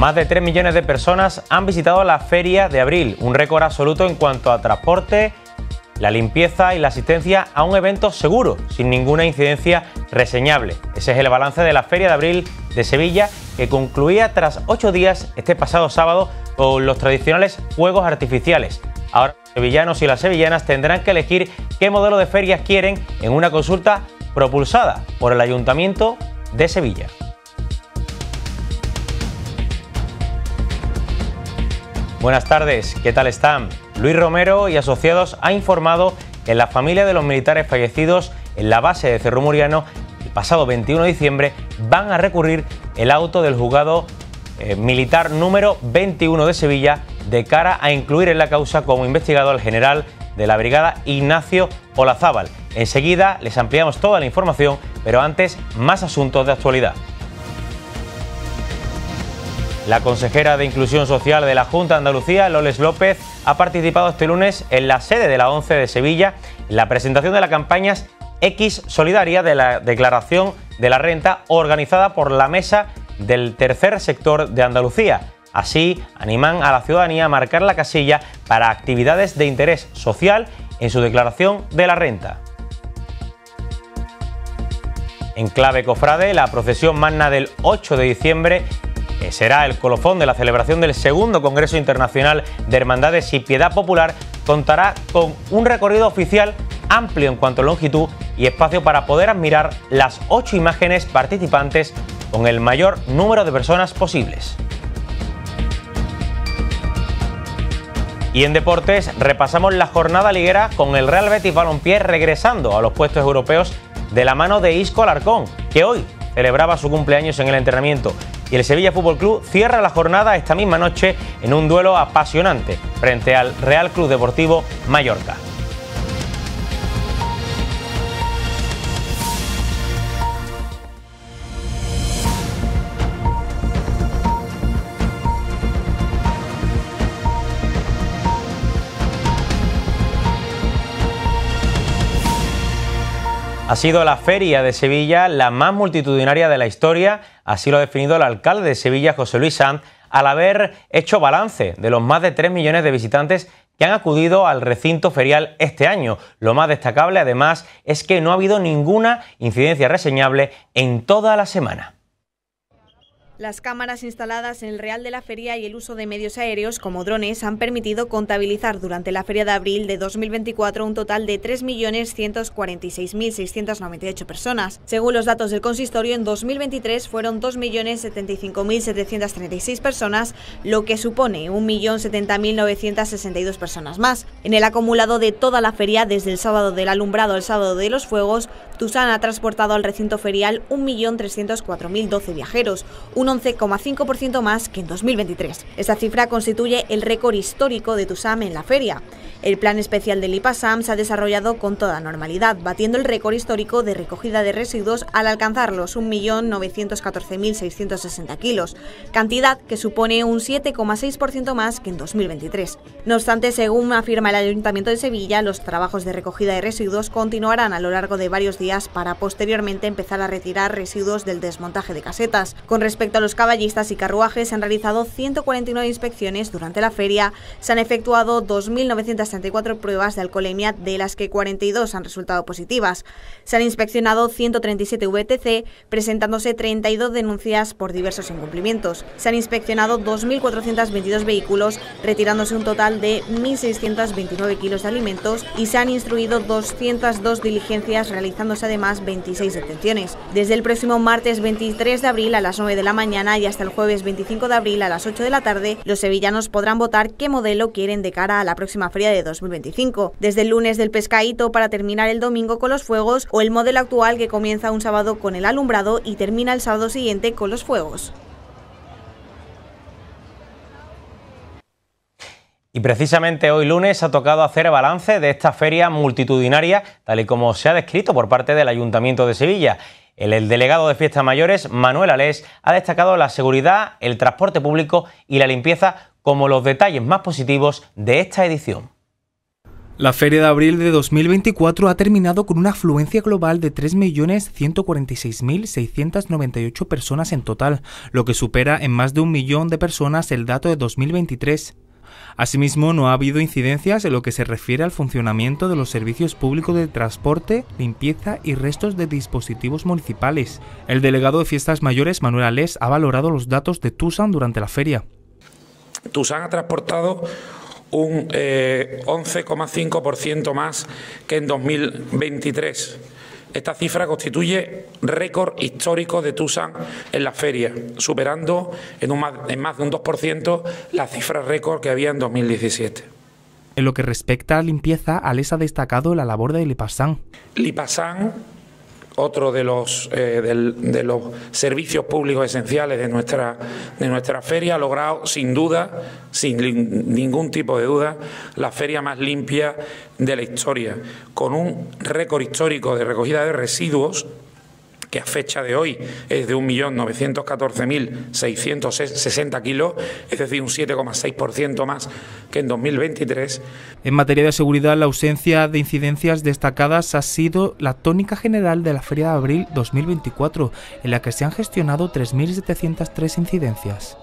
Más de 3 millones de personas han visitado la feria de abril, un récord absoluto en cuanto a transporte, la limpieza y la asistencia a un evento seguro, sin ninguna incidencia reseñable. Ese es el balance de la Feria de Abril de Sevilla, que concluía tras ocho días este pasado sábado con los tradicionales juegos artificiales. Ahora los sevillanos y las sevillanas tendrán que elegir qué modelo de ferias quieren en una consulta propulsada por el Ayuntamiento de Sevilla. Buenas tardes, ¿qué tal están? Luis Romero y Asociados ha informado que la familia de los militares fallecidos en la base de Cerro Muriano el pasado 21 de diciembre van a recurrir el auto del juzgado eh, militar número 21 de Sevilla de cara a incluir en la causa como investigado al general de la brigada Ignacio Olazábal. Enseguida les ampliamos toda la información, pero antes más asuntos de actualidad. La consejera de Inclusión Social de la Junta de Andalucía, Loles López, ha participado este lunes en la sede de la 11 de Sevilla en la presentación de la campaña X Solidaria de la Declaración de la Renta organizada por la Mesa del Tercer Sector de Andalucía. Así, animan a la ciudadanía a marcar la casilla para actividades de interés social en su declaración de la renta. En clave cofrade, la procesión magna del 8 de diciembre será el colofón de la celebración del segundo Congreso Internacional de Hermandades y Piedad Popular, contará con un recorrido oficial amplio en cuanto a longitud y espacio para poder admirar las ocho imágenes participantes con el mayor número de personas posibles. Y en deportes repasamos la jornada liguera con el Real Betis Balompié regresando a los puestos europeos de la mano de Isco Alarcón, que hoy celebraba su cumpleaños en el entrenamiento y el Sevilla Fútbol Club cierra la jornada esta misma noche en un duelo apasionante frente al Real Club Deportivo Mallorca. Ha sido la feria de Sevilla la más multitudinaria de la historia, así lo ha definido el alcalde de Sevilla, José Luis Sanz, al haber hecho balance de los más de 3 millones de visitantes que han acudido al recinto ferial este año. Lo más destacable, además, es que no ha habido ninguna incidencia reseñable en toda la semana. Las cámaras instaladas en el Real de la Feria y el uso de medios aéreos como drones han permitido contabilizar durante la Feria de Abril de 2024 un total de 3.146.698 personas. Según los datos del consistorio, en 2023 fueron 2.075.736 personas, lo que supone 1.070.962 personas más. En el acumulado de toda la feria, desde el sábado del alumbrado al sábado de los fuegos, Tusana ha transportado al recinto ferial 1.304.012 viajeros, un 11,5% más que en 2023. Esta cifra constituye el récord histórico de Tusam en la feria. El plan especial del IPASAM se ha desarrollado con toda normalidad, batiendo el récord histórico de recogida de residuos al alcanzar los 1.914.660 kilos, cantidad que supone un 7,6% más que en 2023. No obstante, según afirma el Ayuntamiento de Sevilla, los trabajos de recogida de residuos continuarán a lo largo de varios días para posteriormente empezar a retirar residuos del desmontaje de casetas. Con respecto a los caballistas y carruajes, se han realizado 149 inspecciones durante la feria, se han efectuado 2.900 64 pruebas de alcoholemia, de las que 42 han resultado positivas. Se han inspeccionado 137 VTC, presentándose 32 denuncias por diversos incumplimientos. Se han inspeccionado 2.422 vehículos, retirándose un total de 1.629 kilos de alimentos y se han instruido 202 diligencias, realizándose además 26 detenciones. Desde el próximo martes 23 de abril a las 9 de la mañana y hasta el jueves 25 de abril a las 8 de la tarde, los sevillanos podrán votar qué modelo quieren de cara a la próxima feria de 2025. Desde el lunes del pescadito para terminar el domingo con los fuegos o el modelo actual que comienza un sábado con el alumbrado y termina el sábado siguiente con los fuegos. Y precisamente hoy lunes ha tocado hacer balance de esta feria multitudinaria, tal y como se ha descrito por parte del Ayuntamiento de Sevilla. el, delegado de Fiestas Mayores, Manuel Alés, ha destacado la seguridad, el transporte público y la limpieza como los detalles más positivos de esta edición. La feria de abril de 2024 ha terminado con una afluencia global de 3.146.698 personas en total, lo que supera en más de un millón de personas el dato de 2023. Asimismo, no ha habido incidencias en lo que se refiere al funcionamiento de los servicios públicos de transporte, limpieza y restos de dispositivos municipales. El delegado de Fiestas Mayores, Manuel Alés, ha valorado los datos de Tusan durante la feria. Tusan ha transportado un 11,5% eh, más que en 2023. Esta cifra constituye récord histórico de Tusan en la feria, superando en, más, de un 2% la cifra récord que había en 2017. En lo que respecta a limpieza, Ales ha destacado la labor de Lipassan otro de los, eh, de los servicios públicos esenciales de nuestra, de nuestra feria, ha logrado sin duda, sin ningún tipo de duda, la feria más limpia de la historia, con un récord histórico de recogida de residuos que a fecha de hoy es de 1.914.660 kilos, es decir, un 7,6% más que en 2023. En materia de seguridad, la ausencia de incidencias destacadas ha sido la tónica general de la Feria de Abril 2024, en la que se han gestionado 3.703 incidencias.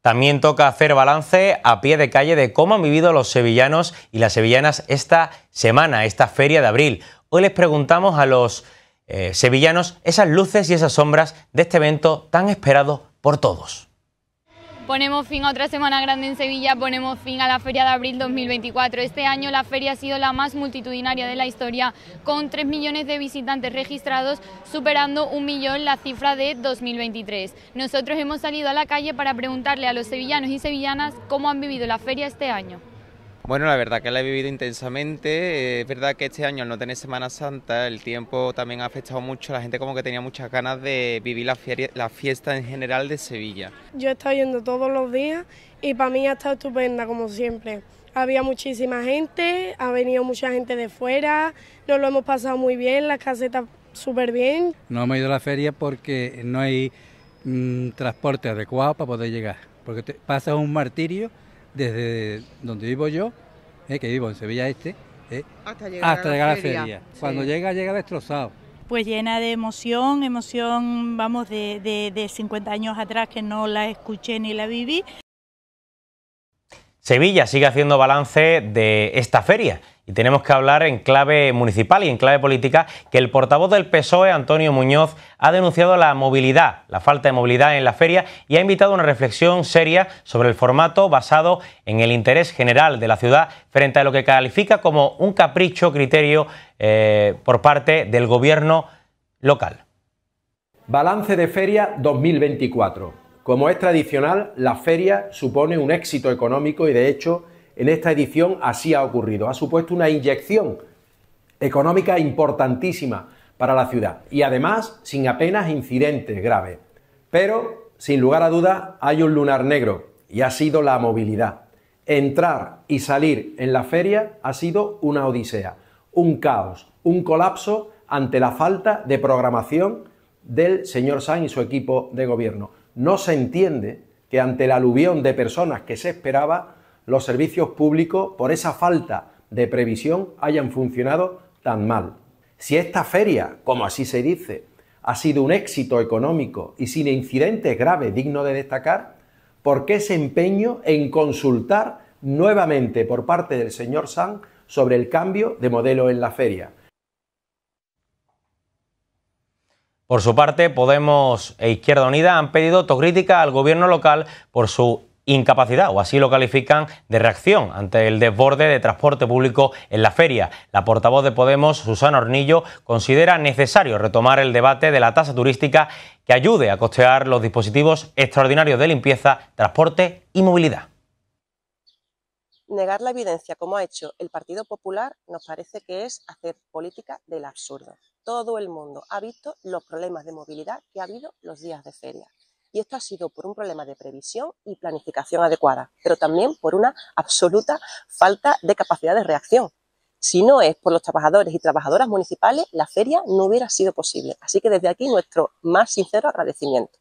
También toca hacer balance a pie de calle de cómo han vivido los sevillanos y las sevillanas esta semana, esta feria de abril. Hoy les preguntamos a los eh, sevillanos esas luces y esas sombras de este evento tan esperado por todos. Ponemos fin a otra semana grande en Sevilla, ponemos fin a la Feria de Abril 2024. Este año la feria ha sido la más multitudinaria de la historia, con 3 millones de visitantes registrados, superando un millón la cifra de 2023. Nosotros hemos salido a la calle para preguntarle a los sevillanos y sevillanas cómo han vivido la feria este año. Bueno, la verdad que la he vivido intensamente. Es verdad que este año no tener Semana Santa, el tiempo también ha afectado mucho. La gente como que tenía muchas ganas de vivir la, fiesta en general de Sevilla. Yo he estado yendo todos los días y para mí ha estado estupenda como siempre. Había muchísima gente, ha venido mucha gente de fuera, nos lo hemos pasado muy bien, las casetas súper bien. No hemos ido a la feria porque no hay mm, transporte adecuado para poder llegar, porque te pasas un martirio desde donde vivo yo, eh, que vivo en Sevilla Este, eh, hasta llegar, a, la feria. Cuando llega, llega destrozado. Pues llena de emoción, emoción, vamos, de 50 años atrás que no la escuché ni la viví. Sevilla sigue haciendo balance de esta feria y tenemos que hablar en clave municipal y en clave política que el portavoz del PSOE, Antonio Muñoz, ha denunciado la movilidad, la falta de movilidad en la feria y ha invitado a una reflexión seria sobre el formato basado en el interés general de la ciudad frente a lo que califica como un capricho criterio eh, por parte del gobierno local. Balance de Feria 2024. Como es tradicional, la feria supone un éxito económico y de hecho en esta edición así ha ocurrido. Ha supuesto una inyección económica importantísima para la ciudad y además sin apenas incidentes graves. Pero, sin lugar a dudas, hay un lunar negro y ha sido la movilidad. Entrar y salir en la feria ha sido una odisea, un caos, un colapso ante la falta de programación del señor Sáenz y su equipo de gobierno. No se entiende que ante el aluvión de personas que se esperaba los servicios públicos, por esa falta de previsión, hayan funcionado tan mal. Si esta feria, como así se dice, ha sido un éxito económico y sin incidentes graves dignos de destacar, ¿por qué ese empeño en consultar nuevamente por parte del señor San sobre el cambio de modelo en la feria? Por su parte, Podemos e Izquierda Unida han pedido autocrítica al gobierno local por su incapacidad, o así lo califican, de reacción ante el desborde de transporte público en la feria. La portavoz de Podemos, Susana Hornillo, considera necesario retomar el debate de la tasa turística que ayude a costear los dispositivos extraordinarios de limpieza, transporte y movilidad. Negar la evidencia como ha hecho el Partido Popular nos parece que es hacer política del absurdo. Todo el mundo ha visto los problemas de movilidad que ha habido los días de feria y esto ha sido por un problema de previsión y planificación adecuada, pero también por una absoluta falta de capacidad de reacción. Si no es por los trabajadores y trabajadoras municipales, la feria no hubiera sido posible. Así que desde aquí nuestro más sincero agradecimiento.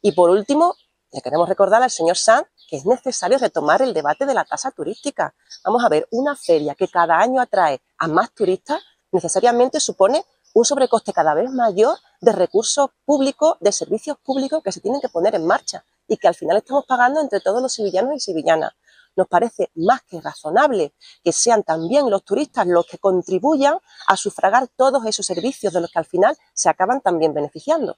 Y por último, le queremos recordar al señor Sanz que es necesario retomar el debate de la tasa turística. Vamos a ver, una feria que cada año atrae a más turistas necesariamente supone un sobrecoste cada vez mayor de recursos públicos, de servicios públicos que se tienen que poner en marcha y que al final estamos pagando entre todos los sevillanos y sevillanas. Nos parece más que razonable que sean también los turistas los que contribuyan a sufragar todos esos servicios de los que al final se acaban también beneficiando.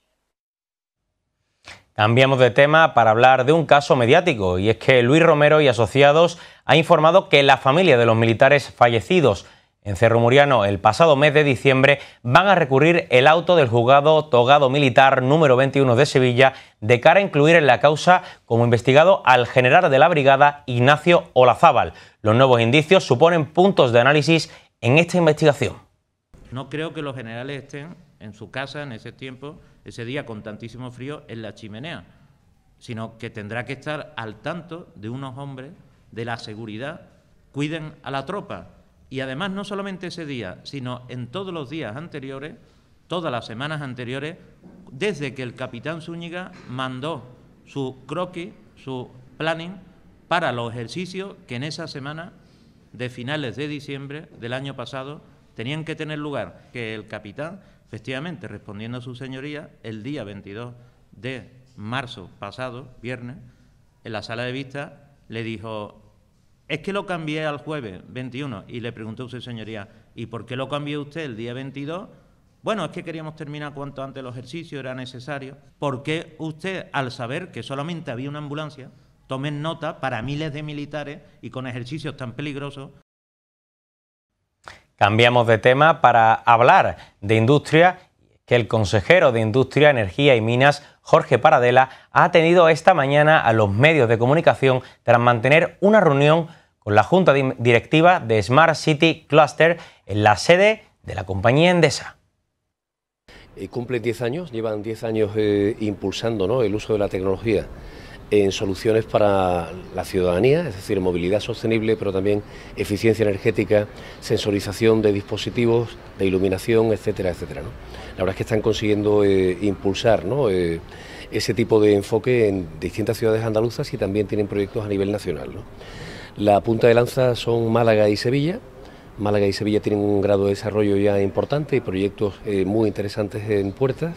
Cambiamos de tema para hablar de un caso mediático y es que Luis Romero y Asociados ha informado que la familia de los militares fallecidos en Cerro Muriano el pasado mes de diciembre van a recurrir el auto del juzgado togado militar número 21 de Sevilla de cara a incluir en la causa como investigado al general de la brigada Ignacio Olazábal. Los nuevos indicios suponen puntos de análisis en esta investigación. No creo que los generales estén en su casa en ese tiempo, ese día con tantísimo frío, en la chimenea, sino que tendrá que estar al tanto de unos hombres de la seguridad, cuiden a la tropa, y además no solamente ese día, sino en todos los días anteriores, todas las semanas anteriores, desde que el capitán Zúñiga mandó su croquis, su planning para los ejercicios que en esa semana de finales de diciembre del año pasado tenían que tener lugar, que el capitán, efectivamente, respondiendo a su señoría, el día 22 de marzo pasado, viernes, en la sala de vista, le dijo, es que lo cambié al jueves 21 y le preguntó a usted, señoría, ¿y por qué lo cambió usted el día 22? Bueno, es que queríamos terminar cuanto antes el ejercicio, era necesario. ¿Por qué usted, al saber que solamente había una ambulancia, tomen nota para miles de militares y con ejercicios tan peligrosos? Cambiamos de tema para hablar de industria que el consejero de Industria, Energía y Minas, Jorge Paradela, ha tenido esta mañana a los medios de comunicación tras mantener una reunión con la Junta Directiva de Smart City Cluster en la sede de la compañía Endesa eh, Cumple 10 años, llevan 10 años eh, impulsando el uso de la tecnología en soluciones para la ciudadanía, es decir, movilidad sostenible, pero también eficiencia energética, sensorización de dispositivos, de iluminación, etcétera, etcétera. La verdad es que están consiguiendo eh, impulsar ¿no? Eh, ese tipo de enfoque en distintas ciudades andaluzas y también tienen proyectos a nivel nacional. La punta de lanza son Málaga y Sevilla. Málaga y Sevilla tienen un grado de desarrollo ya importante y proyectos eh, muy interesantes en puertas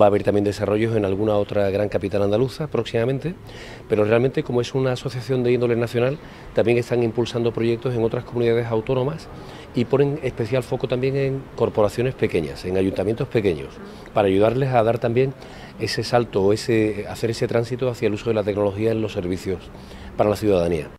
va a haber también desarrollos en alguna otra gran capital andaluza próximamente, pero realmente como es una asociación de índole nacional, también están impulsando proyectos en otras comunidades autónomas y ponen especial foco también en corporaciones pequeñas, en ayuntamientos pequeños, para ayudarles a dar también ese salto ese, hacer ese tránsito hacia el uso de la tecnología en los servicios para la ciudadanía.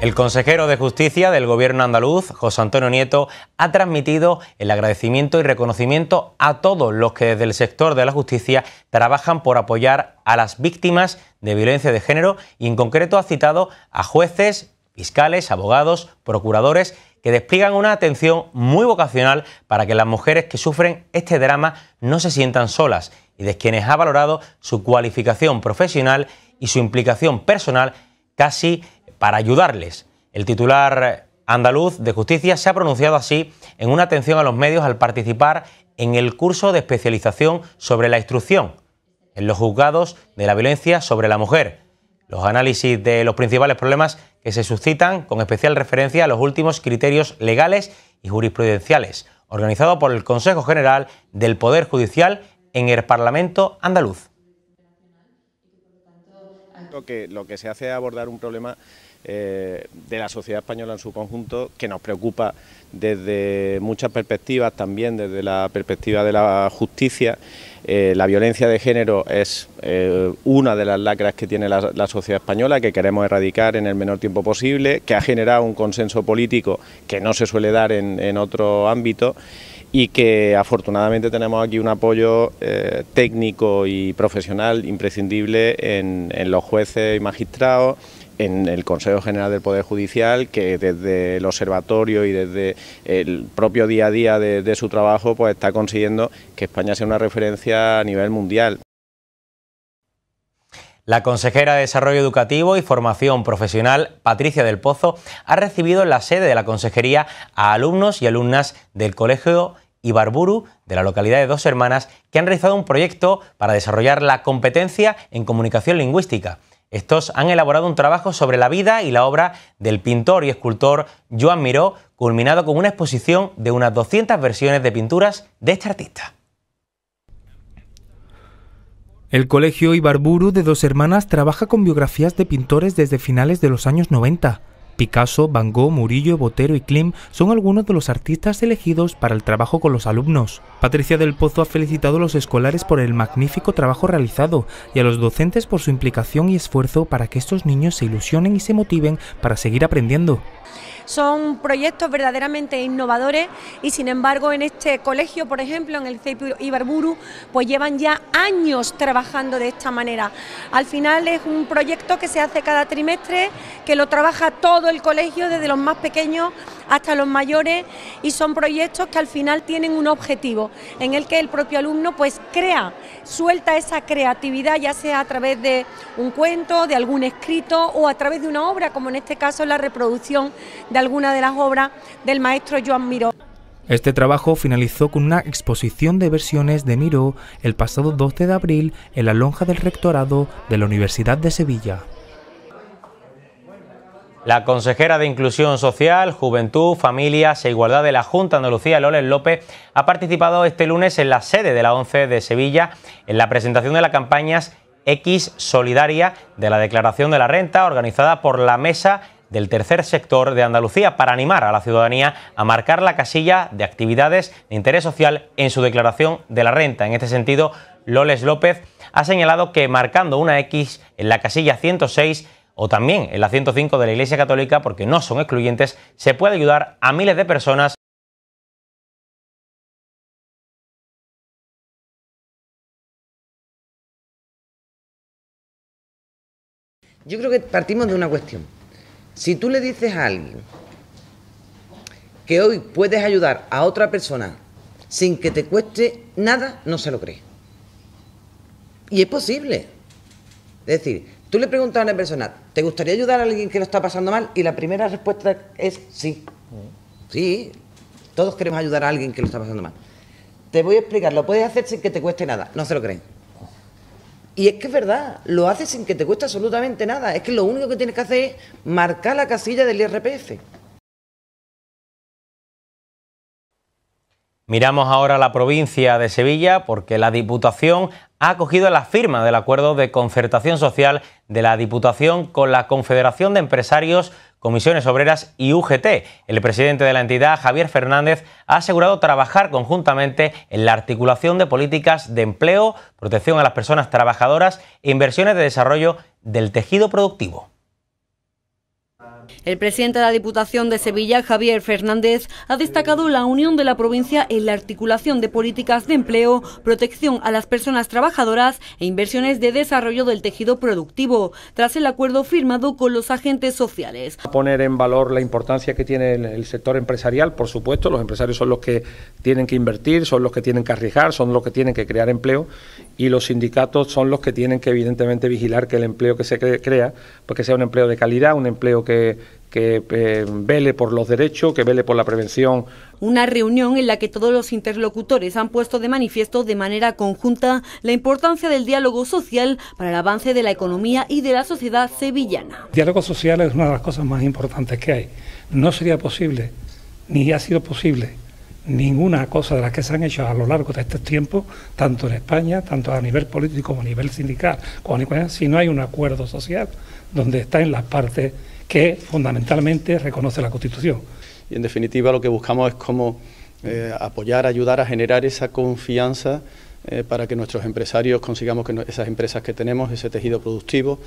El consejero de Justicia del Gobierno andaluz, José Antonio Nieto, ha transmitido el agradecimiento y reconocimiento a todos los que desde el sector de la justicia trabajan por apoyar a las víctimas de violencia de género y en concreto ha citado a jueces, fiscales, abogados, procuradores que despliegan una atención muy vocacional para que las mujeres que sufren este drama no se sientan solas y de quienes ha valorado su cualificación profesional y su implicación personal casi para ayudarles. El titular andaluz de justicia se ha pronunciado así en una atención a los medios al participar en el curso de especialización sobre la instrucción en los juzgados de la violencia sobre la mujer. Los análisis de los principales problemas que se suscitan con especial referencia a los últimos criterios legales y jurisprudenciales, organizado por el Consejo General del Poder Judicial en el Parlamento andaluz. Lo que, se hace abordar un problema eh, de la sociedad española en su conjunto, que nos preocupa desde muchas perspectivas, también desde la perspectiva de la justicia. Eh, la violencia de género es eh, una de las lacras que tiene la, sociedad española, que queremos erradicar en el menor tiempo posible, que ha generado un consenso político que no se suele dar en, otro ámbito y que afortunadamente tenemos aquí un apoyo técnico y profesional imprescindible en los jueces y magistrados en el Consejo General del Poder Judicial, que desde el observatorio y desde el propio día a día de, su trabajo, pues está consiguiendo que España sea una referencia a nivel mundial. La consejera de Desarrollo Educativo y Formación Profesional, Patricia del Pozo, ha recibido en la sede de la consejería a alumnos y alumnas del Colegio Ibarburu de la localidad de Dos Hermanas que han realizado un proyecto para desarrollar la competencia en comunicación lingüística. Estos han elaborado un trabajo sobre la vida y la obra del pintor y escultor Joan Miró, culminado con una exposición de unas 200 versiones de pinturas de este artista. El colegio Ibarburu de dos hermanas trabaja con biografías de pintores desde finales de los años 90. Picasso, Van Gogh, Murillo, Botero y Klim son algunos de los artistas elegidos para el trabajo con los alumnos. Patricia del Pozo ha felicitado a los escolares por el magnífico trabajo realizado y a los docentes por su implicación y esfuerzo para que estos niños se ilusionen y se motiven para seguir aprendiendo. Son proyectos verdaderamente innovadores y sin embargo en este colegio, por ejemplo, en el CEIP Ibarburu, pues llevan ya años trabajando de esta manera. Al final es un proyecto que se hace cada trimestre, que lo trabaja todo el colegio, desde los más pequeños hasta los mayores, y son proyectos que al final tienen un objetivo, en el que el propio alumno pues crea, suelta esa creatividad, ya sea a través de un cuento, de algún escrito o a través de una obra, como en este caso la reproducción de alguna de las obras del maestro Joan Miró. Este trabajo finalizó con una exposición de versiones de Miró el pasado 12 de abril en la lonja del rectorado de la Universidad de Sevilla. La consejera de Inclusión Social, Juventud, Familias e Igualdad de la Junta Andalucía, Loles López, ha participado este lunes en la sede de la ONCE de Sevilla en la presentación de las campañas X Solidaria de la Declaración de la Renta organizada por la Mesa del Tercer Sector de Andalucía para animar a la ciudadanía a marcar la casilla de actividades de interés social en su declaración de la renta. En este sentido, Loles López ha señalado que marcando una X en la casilla 106 o también en la 105 de la Iglesia Católica, porque no son excluyentes, se puede ayudar a miles de personas Yo creo que partimos de una cuestión. Si tú le dices a alguien que hoy puedes ayudar a otra persona sin que te cueste nada, no se lo cree. Y es posible. Es decir, Tú le preguntas a una persona, ¿te gustaría ayudar a alguien que lo está pasando mal? Y la primera respuesta es sí. Sí, todos queremos ayudar a alguien que lo está pasando mal. Te voy a explicar, lo puedes hacer sin que te cueste nada. No se lo creen. Y es que es verdad, lo haces sin que te cueste absolutamente nada. Es que lo único que tienes que hacer es marcar la casilla del IRPF. Miramos ahora la provincia de Sevilla porque la Diputación ha acogido la firma del acuerdo de concertación social de la Diputación con la Confederación de Empresarios, Comisiones Obreras y UGT. El presidente de la entidad, Javier Fernández, ha asegurado trabajar conjuntamente en la articulación de políticas de empleo, protección a las personas trabajadoras e inversiones de desarrollo del tejido productivo. El presidente de la Diputación de Sevilla, Javier Fernández, ha destacado la unión de la provincia en la articulación de políticas de empleo, protección a las personas trabajadoras e inversiones de desarrollo del tejido productivo, tras el acuerdo firmado con los agentes sociales. Poner en valor la importancia que tiene el sector empresarial, por supuesto, los empresarios son los que tienen que invertir, son los que tienen que arriesgar, son los que tienen que crear empleo y los sindicatos son los que tienen que evidentemente vigilar que el empleo que se crea, pues que sea un empleo de calidad, un empleo que, que eh, vele por los derechos, que vele por la prevención. Una reunión en la que todos los interlocutores han puesto de manifiesto de manera conjunta la importancia del diálogo social para el avance de la economía y de la sociedad sevillana. El diálogo social es una de las cosas más importantes que hay. No sería posible, ni ha sido posible, ninguna cosa de las que se han hecho a lo largo de este tiempo, tanto en España, tanto a nivel político como a nivel sindical, si no hay un acuerdo social donde en las partes que fundamentalmente reconoce la Constitución. Y en definitiva lo que buscamos es cómo eh, apoyar, ayudar a generar esa confianza eh, para que nuestros empresarios consigamos que esas empresas que tenemos, ese tejido productivo,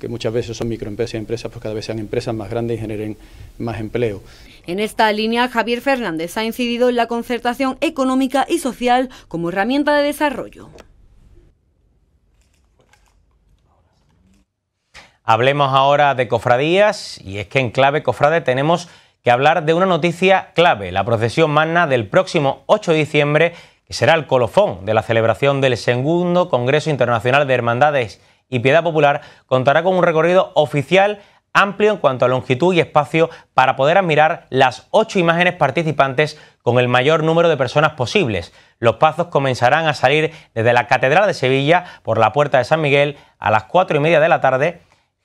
que muchas veces son microempresas y empresas, pues cada vez sean empresas más grandes y generen más empleo. En esta línea, Javier Fernández ha incidido en la concertación económica y social como herramienta de desarrollo. Hablemos ahora de cofradías y es que en clave cofrade tenemos que hablar de una noticia clave, la procesión magna del próximo 8 de diciembre, que será el colofón de la celebración del segundo Congreso Internacional de Hermandades y Piedad Popular, contará con un recorrido oficial amplio en cuanto a longitud y espacio para poder admirar las ocho imágenes participantes con el mayor número de personas posibles. Los pasos comenzarán a salir desde la Catedral de Sevilla por la Puerta de San Miguel a las cuatro y media de la tarde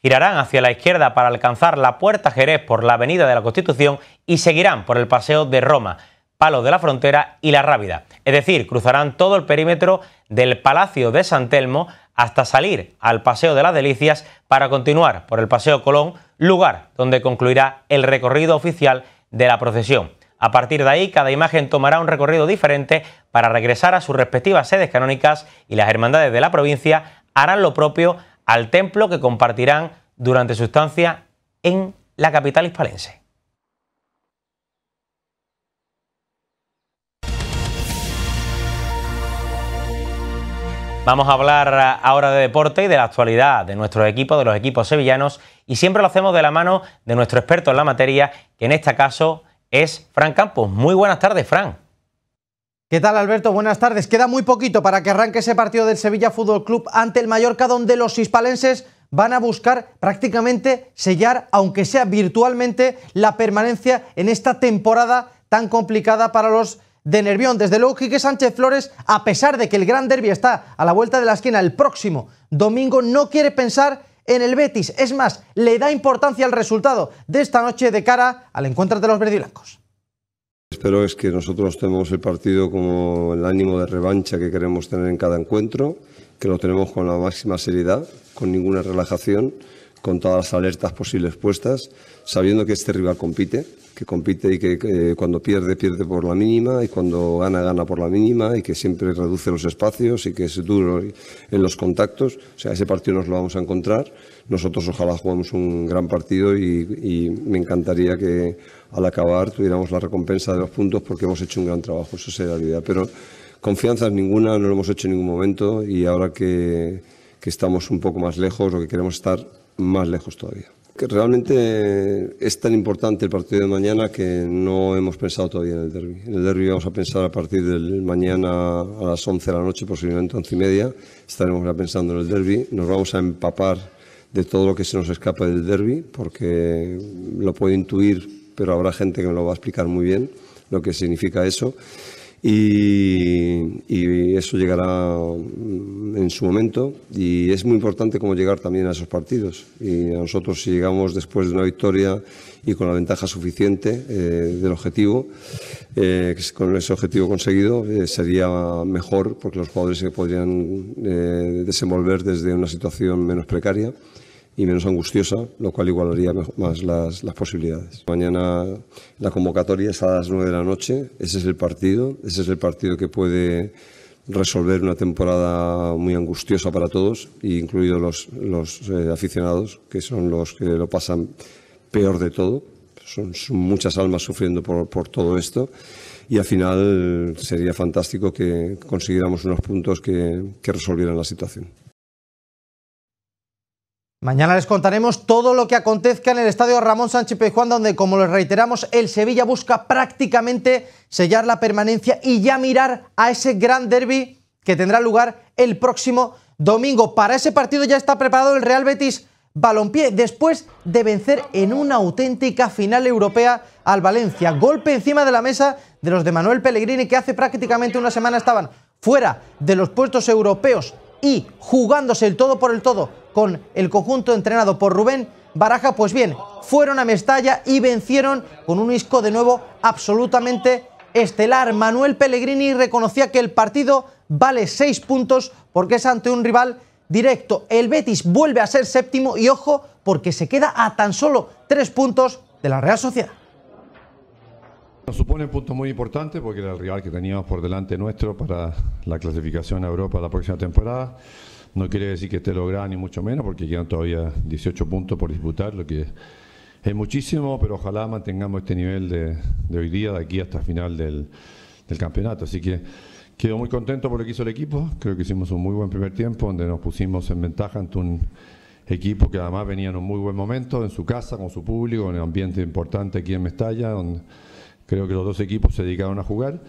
girarán hacia la izquierda para alcanzar la Puerta Jerez por la Avenida de la Constitución y seguirán por el Paseo de Roma, ...Palo de la Frontera y La Rábida. Es decir, cruzarán todo el perímetro del Palacio de San Telmo hasta salir al Paseo de las Delicias para continuar por el Paseo Colón, lugar donde concluirá el recorrido oficial de la procesión. A partir de ahí, cada imagen tomará un recorrido diferente para regresar a sus respectivas sedes canónicas y las hermandades de la provincia harán lo propio al templo que compartirán durante su estancia en la capital hispalense. Vamos a hablar ahora de deporte y de la actualidad de nuestros equipos, de los equipos sevillanos, y siempre lo hacemos de la mano de nuestro experto en la materia, que en este caso es Fran Campos. Muy buenas tardes, Fran. ¿Qué tal Alberto? Buenas tardes. Queda muy poquito para que arranque ese partido del Sevilla Fútbol Club ante el Mallorca donde los hispalenses van a buscar prácticamente sellar, aunque sea virtualmente, la permanencia en esta temporada tan complicada para los de Nervión. Desde luego, que Sánchez Flores, a pesar de que el Gran Derby está a la vuelta de la esquina el próximo domingo, no quiere pensar en el Betis. Es más, le da importancia al resultado de esta noche de cara al encuentro de los verdiblancos pero es que nosotros tenemos el partido como el ánimo de revancha que queremos tener en cada encuentro, que lo tenemos con la máxima seriedad, con ninguna relajación, con todas las alertas posibles puestas, sabiendo que este rival compite, que compite y que, eh, cuando pierde, pierde por la mínima y cuando gana, gana por la mínima y que siempre reduce los espacios y que es duro en los contactos. O sea, ese partido nos lo vamos a encontrar. Nosotros ojalá jugamos un gran partido y me encantaría que al acabar tuviéramos la recompensa de los puntos porque hemos hecho un gran trabajo, eso sería la idea. Pero confianzas ninguna, no lo hemos hecho en ningún momento y ahora que, estamos un poco más lejos, ...o que queremos estar más lejos todavía. Que realmente es tan importante el partido de mañana que no hemos pensado todavía en el derby. En el derby vamos a pensar a partir del mañana a las 11 de la noche, posiblemente 11 y media, estaremos ya pensando en el derby. Nos vamos a empapar de todo lo que se nos escapa del derby, porque lo puede intuir pero habrá gente que me lo va a explicar muy bien lo que significa eso. Y, eso llegará mm, en su momento y es muy importante cómo llegar también a esos partidos y a nosotros si llegamos después de una victoria y con la ventaja suficiente eh, del objetivo eh, con ese objetivo conseguido eh, sería mejor porque los jugadores se podrían desenvolver desde una situación menos precaria y menos angustiosa, lo cual igualaría más las, posibilidades. Mañana la convocatoria es a las 9 de la noche, ese es el partido, ese es el partido que puede resolver una temporada muy angustiosa para todos, e incluidos los, eh, aficionados, que son los que lo pasan peor de todo. Son, muchas almas sufriendo por, todo esto y al final sería fantástico que consiguiéramos unos puntos que resolvieran la situación. Mañana les contaremos todo lo que acontezca en el estadio Ramón Sánchez Pizjuán, donde, como les reiteramos, el Sevilla busca prácticamente sellar la permanencia y ya mirar a ese gran derby que tendrá lugar el próximo domingo. Para ese partido ya está preparado el Real Betis Balompié, después de vencer en una auténtica final europea al Valencia. Golpe encima de la mesa de los de Manuel Pellegrini, que hace prácticamente una semana estaban fuera de los puestos europeos y jugándose el todo por el todo con el conjunto entrenado por Rubén Baraja, pues bien, fueron a Mestalla y vencieron con un disco de nuevo absolutamente estelar. Manuel Pellegrini reconocía que el partido vale seis puntos porque es ante un rival directo. El Betis vuelve a ser séptimo y ojo porque se queda a tan solo tres puntos de la Real Sociedad. Nos supone un punto muy importante porque era el rival que teníamos por delante nuestro para la clasificación a Europa la próxima temporada. No quiere decir que esté lograda ni mucho menos porque quedan todavía 18 puntos por disputar, lo que es muchísimo, pero ojalá mantengamos este nivel de, hoy día, de aquí hasta final del, campeonato. Así que quedo muy contento por lo que hizo el equipo. Creo que hicimos un muy buen primer tiempo donde nos pusimos en ventaja ante un equipo que además venía en un muy buen momento en su casa, con su público, en el ambiente importante aquí en Mestalla, donde creo que los dos equipos se dedicaron a jugar.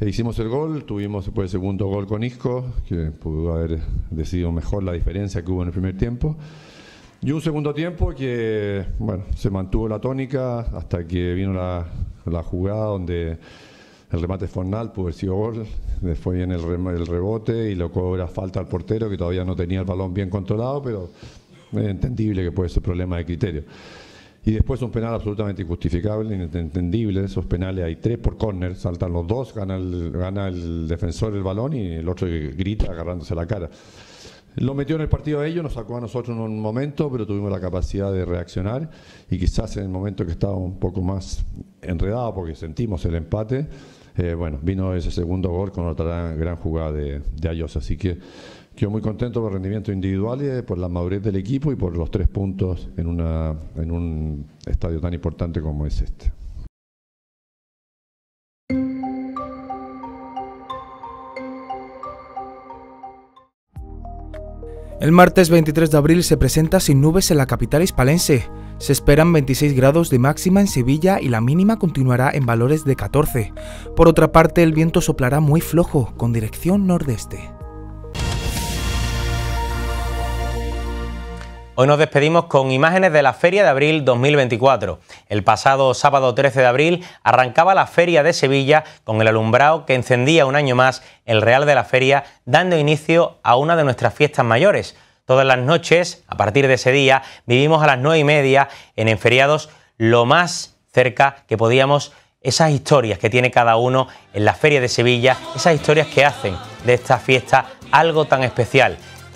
Eh, hicimos el gol, tuvimos después el segundo gol con Isco, que pudo haber decidido mejor la diferencia que hubo en el primer tiempo. Y un segundo tiempo que, bueno, se mantuvo la tónica hasta que vino la, jugada donde el remate Fornal pudo haber sido gol, después viene el, el rebote y lo cobra falta al portero que todavía no tenía el balón bien controlado, pero es entendible que puede ser problema de criterio. Y después un penal absolutamente injustificable, inentendible. Esos penales hay tres por córner, saltan los dos, gana el, gana el defensor el balón y el otro grita agarrándose la cara. Lo metió en el partido a ellos, nos sacó a nosotros en un momento, pero tuvimos la capacidad de reaccionar y quizás en el momento que estaba un poco más enredado porque sentimos el empate, eh, bueno, vino ese segundo gol con otra gran jugada de, de Así que Estoy muy contento por el rendimiento individual y por la madurez del equipo y por los tres puntos en, en un estadio tan importante como es este. El martes 23 de abril se presenta sin nubes en la capital hispalense. Se esperan 26 grados de máxima en Sevilla y la mínima continuará en valores de 14. Por otra parte, el viento soplará muy flojo, con dirección nordeste. Hoy nos despedimos con imágenes de la Feria de Abril 2024. El pasado sábado 13 de abril arrancaba la Feria de Sevilla con el alumbrado que encendía un año más el Real de la Feria, dando inicio a una de nuestras fiestas mayores. Todas las noches, a partir de ese día, vivimos a las nueve y media en Enferiados lo más cerca que podíamos esas historias que tiene cada uno en la Feria de Sevilla, esas historias que hacen de esta fiesta algo tan especial.